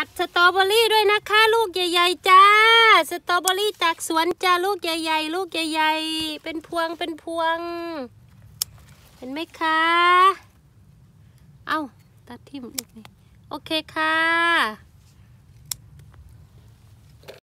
ัดสตรอเบอรี่ด้วยนะคะ ลูกใหญ่ๆ จ้า สตรอเบอรี่จากสวนจ้า ลูกใหญ่ๆ ลูกใหญ่ๆ เป็นพวงเป็นพวง เห็นไหมคะ เอา้า ตัดทิ่มโอเคค่ะ